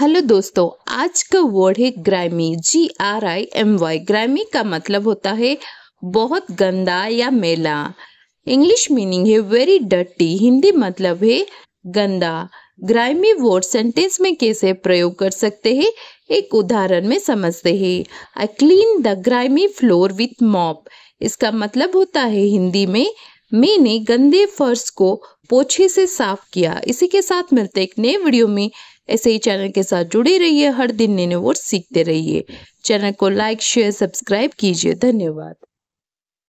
hello दोस्तों आज का वर्ड है grimy G R I M Y grimy का मतलब होता है बहुत गंदा या मेला इंग्लिश मीनिंग है वेरी डर्टी हिंदी मतलब है गंदा ग्रामी वर्ड सेंटेंस में कैसे प्रयोग कर सकते हैं एक उदाहरण में समझते हैं I clean the grimy floor with mop इसका मतलब होता है हिंदी में मैंने गंदे फर्श को पोछे से साफ किया इसी के साथ मिलते एक नए वीडियो में ऐसे ही चैनल के साथ जुड़े रहिए हर दिन नए नए वर्ड सीखते रहिए चैनल को लाइक शेयर सब्सक्राइब कीजिए धन्यवाद